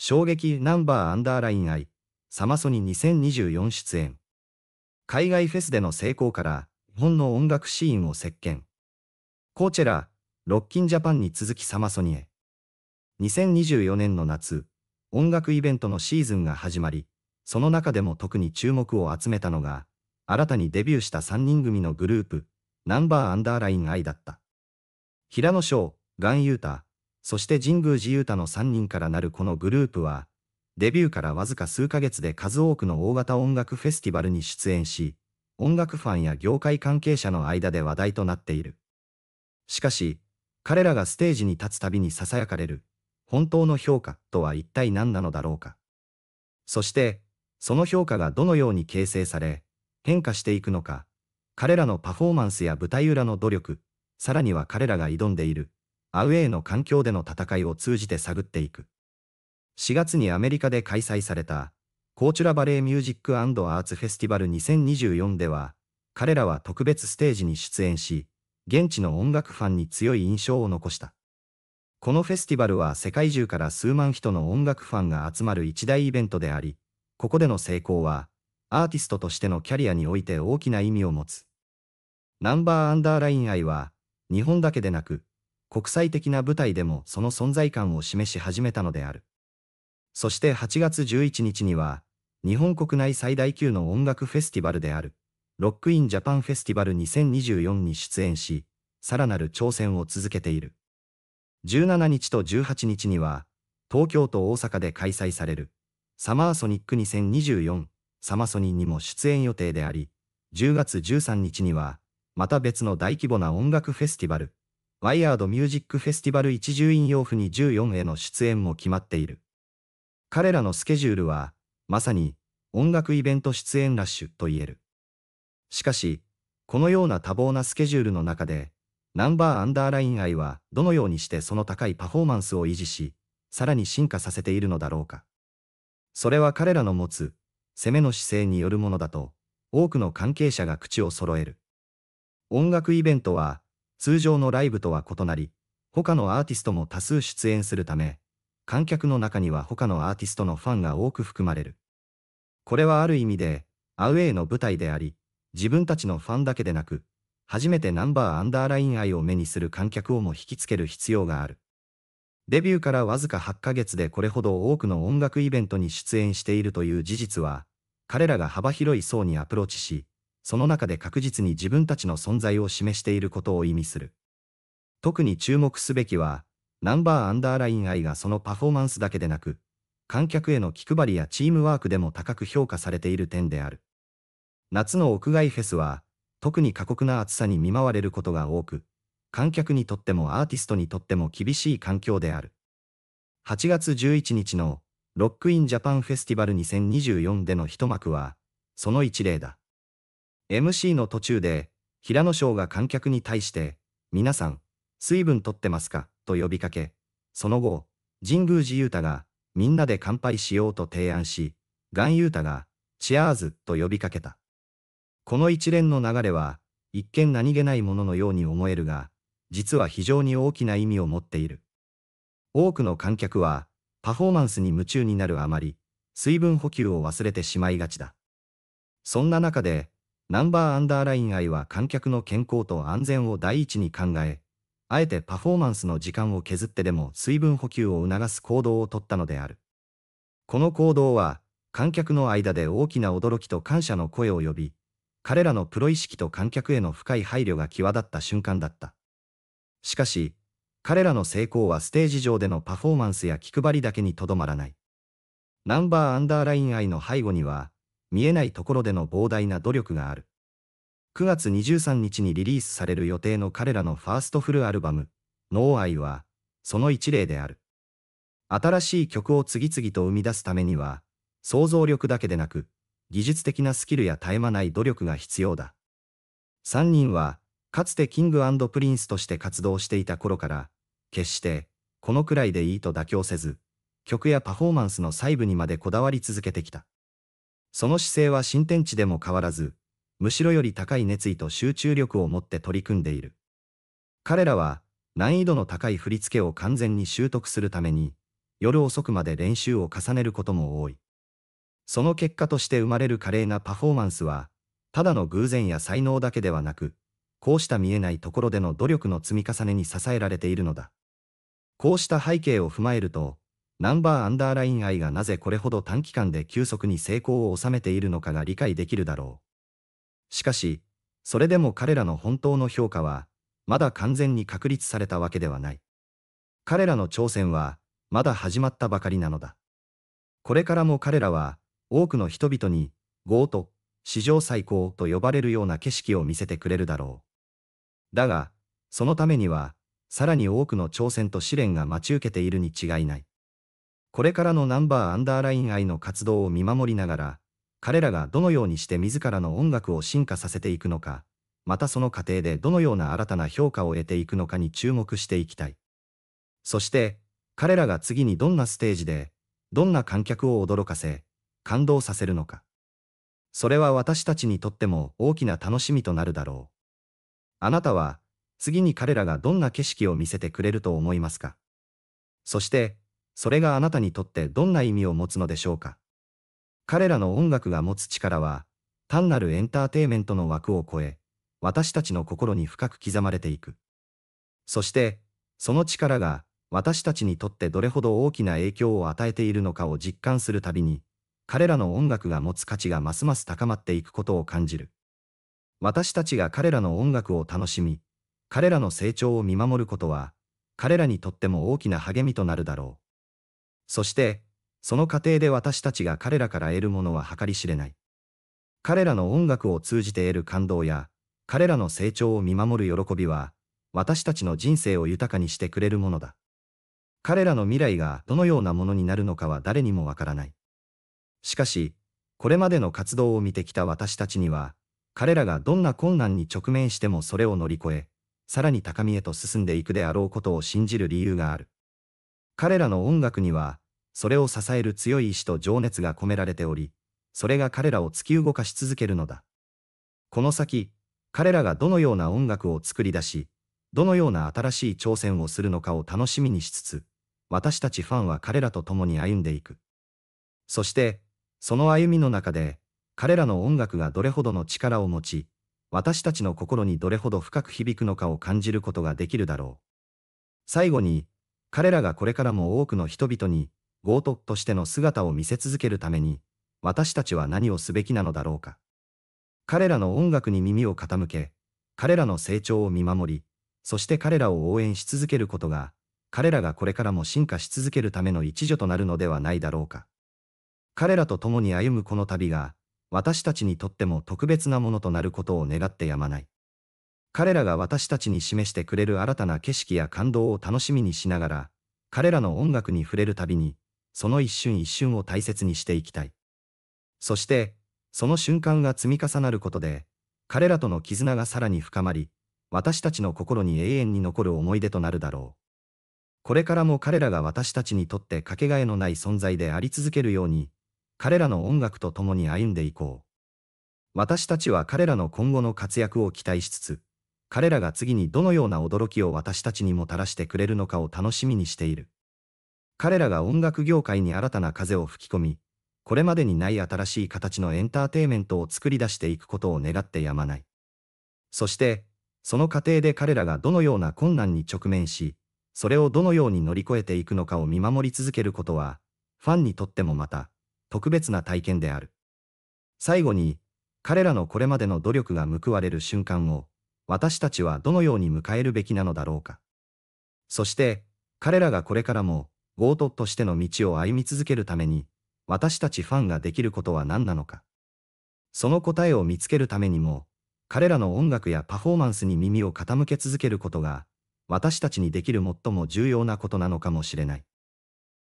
衝撃ナンバーアンダーライン I サマソニ2024出演。海外フェスでの成功から日本の音楽シーンを席巻。コーチェラ、ロッキンジャパンに続きサマソニへ。2024年の夏、音楽イベントのシーズンが始まり、その中でも特に注目を集めたのが、新たにデビューした3人組のグループ、ナンバーアンダーライン I だった。平野翔、ガンユータ、そして神宮寺勇太の3人からなるこのグループは、デビューからわずか数ヶ月で数多くの大型音楽フェスティバルに出演し、音楽ファンや業界関係者の間で話題となっている。しかし、彼らがステージに立つたびに囁かれる、本当の評価とは一体何なのだろうか。そして、その評価がどのように形成され、変化していくのか、彼らのパフォーマンスや舞台裏の努力、さらには彼らが挑んでいる、アウェーの環境での戦いを通じて探っていく。4月にアメリカで開催された、コーチュラバレーミュージックアーツフェスティバル2024では、彼らは特別ステージに出演し、現地の音楽ファンに強い印象を残した。このフェスティバルは世界中から数万人の音楽ファンが集まる一大イベントであり、ここでの成功は、アーティストとしてのキャリアにおいて大きな意味を持つ。ナンバーアンダーライン愛は、日本だけでなく、国際的な舞台でもその存在感を示し始めたのである。そして8月11日には、日本国内最大級の音楽フェスティバルである、ロックインジャパンフェスティバル2024に出演し、さらなる挑戦を続けている。17日と18日には、東京と大阪で開催される、サマーソニック2024サマソニにも出演予定であり、10月13日には、また別の大規模な音楽フェスティバル、ワイヤードミュージックフェスティバル一重引用譜に14への出演も決まっている。彼らのスケジュールは、まさに音楽イベント出演ラッシュと言える。しかし、このような多忙なスケジュールの中で、ナンバーアンダーライン愛はどのようにしてその高いパフォーマンスを維持し、さらに進化させているのだろうか。それは彼らの持つ攻めの姿勢によるものだと、多くの関係者が口を揃える。音楽イベントは通常のライブとは異なり、他のアーティストも多数出演するため、観客の中には他のアーティストのファンが多く含まれる。これはある意味で、アウェイの舞台であり、自分たちのファンだけでなく、初めてナンバーアンダーライン愛を目にする観客をも引きつける必要がある。デビューからわずか8ヶ月でこれほど多くの音楽イベントに出演しているという事実は、彼らが幅広い層にアプローチし、その中で確実に自分たちの存在を示していることを意味する。特に注目すべきは、ナンバーアンダーライン愛がそのパフォーマンスだけでなく、観客への気配りやチームワークでも高く評価されている点である。夏の屋外フェスは、特に過酷な暑さに見舞われることが多く、観客にとってもアーティストにとっても厳しい環境である。8月11日のロックインジャパンフェスティバル2024での一幕は、その一例だ。MC の途中で、平野翔が観客に対して、皆さん、水分取ってますかと呼びかけ、その後、神宮寺雄太が、みんなで乾杯しようと提案し、岩雄太が、チアーズと呼びかけた。この一連の流れは、一見何気ないもののように思えるが、実は非常に大きな意味を持っている。多くの観客は、パフォーマンスに夢中になるあまり、水分補給を忘れてしまいがちだ。そんな中で、ナンバーアンダーライン愛は観客の健康と安全を第一に考え、あえてパフォーマンスの時間を削ってでも水分補給を促す行動をとったのである。この行動は、観客の間で大きな驚きと感謝の声を呼び、彼らのプロ意識と観客への深い配慮が際立った瞬間だった。しかし、彼らの成功はステージ上でのパフォーマンスや気配りだけにとどまらない。ナンバーアンダーライン愛の背後には、見えないところでの膨大な努力がある。9月23日にリリースされる予定の彼らのファーストフルアルバム、ノーアイは、その一例である。新しい曲を次々と生み出すためには、想像力だけでなく、技術的なスキルや絶え間ない努力が必要だ。3人は、かつてキングプリンスとして活動していた頃から、決して、このくらいでいいと妥協せず、曲やパフォーマンスの細部にまでこだわり続けてきた。その姿勢は新天地でも変わらず、むしろより高い熱意と集中力を持って取り組んでいる。彼らは、難易度の高い振り付けを完全に習得するために、夜遅くまで練習を重ねることも多い。その結果として生まれる華麗なパフォーマンスは、ただの偶然や才能だけではなく、こうした見えないところでの努力の積み重ねに支えられているのだ。こうした背景を踏まえると、ナンバーアンダーライン愛がなぜこれほど短期間で急速に成功を収めているのかが理解できるだろう。しかし、それでも彼らの本当の評価は、まだ完全に確立されたわけではない。彼らの挑戦は、まだ始まったばかりなのだ。これからも彼らは、多くの人々に、ゴート、史上最高と呼ばれるような景色を見せてくれるだろう。だが、そのためには、さらに多くの挑戦と試練が待ち受けているに違いない。これからのナンバーアンダーライン愛の活動を見守りながら、彼らがどのようにして自らの音楽を進化させていくのか、またその過程でどのような新たな評価を得ていくのかに注目していきたい。そして、彼らが次にどんなステージで、どんな観客を驚かせ、感動させるのか。それは私たちにとっても大きな楽しみとなるだろう。あなたは、次に彼らがどんな景色を見せてくれると思いますかそして、それがあなたにとってどんな意味を持つのでしょうか彼らの音楽が持つ力は、単なるエンターテイメントの枠を超え、私たちの心に深く刻まれていく。そして、その力が、私たちにとってどれほど大きな影響を与えているのかを実感するたびに、彼らの音楽が持つ価値がますます高まっていくことを感じる。私たちが彼らの音楽を楽しみ、彼らの成長を見守ることは、彼らにとっても大きな励みとなるだろう。そして、その過程で私たちが彼らから得るものは計り知れない。彼らの音楽を通じて得る感動や、彼らの成長を見守る喜びは、私たちの人生を豊かにしてくれるものだ。彼らの未来がどのようなものになるのかは誰にもわからない。しかし、これまでの活動を見てきた私たちには、彼らがどんな困難に直面してもそれを乗り越え、さらに高みへと進んでいくであろうことを信じる理由がある。彼らの音楽には、それを支える強い意志と情熱が込められており、それが彼らを突き動かし続けるのだ。この先、彼らがどのような音楽を作り出し、どのような新しい挑戦をするのかを楽しみにしつつ、私たちファンは彼らと共に歩んでいく。そして、その歩みの中で、彼らの音楽がどれほどの力を持ち、私たちの心にどれほど深く響くのかを感じることができるだろう。最後に、彼らがこれからも多くの人々に、強盗としての姿を見せ続けるために、私たちは何をすべきなのだろうか。彼らの音楽に耳を傾け、彼らの成長を見守り、そして彼らを応援し続けることが、彼らがこれからも進化し続けるための一助となるのではないだろうか。彼らと共に歩むこの旅が、私たちにとっても特別なものとなることを願ってやまない。彼らが私たちに示してくれる新たな景色や感動を楽しみにしながら、彼らの音楽に触れるたびに、その一瞬一瞬を大切にしていきたい。そして、その瞬間が積み重なることで、彼らとの絆がさらに深まり、私たちの心に永遠に残る思い出となるだろう。これからも彼らが私たちにとってかけがえのない存在であり続けるように、彼らの音楽と共に歩んでいこう。私たちは彼らの今後の活躍を期待しつつ、彼らが次にどのような驚きを私たちにもたらしてくれるのかを楽しみにしている。彼らが音楽業界に新たな風を吹き込み、これまでにない新しい形のエンターテイメントを作り出していくことを願ってやまない。そして、その過程で彼らがどのような困難に直面し、それをどのように乗り越えていくのかを見守り続けることは、ファンにとってもまた、特別な体験である。最後に、彼らのこれまでの努力が報われる瞬間を、私たちはどのように迎えるべきなのだろうか。そして、彼らがこれからも、ゴートとしての道を歩み続けるために、私たちファンができることは何なのか。その答えを見つけるためにも、彼らの音楽やパフォーマンスに耳を傾け続けることが、私たちにできる最も重要なことなのかもしれない。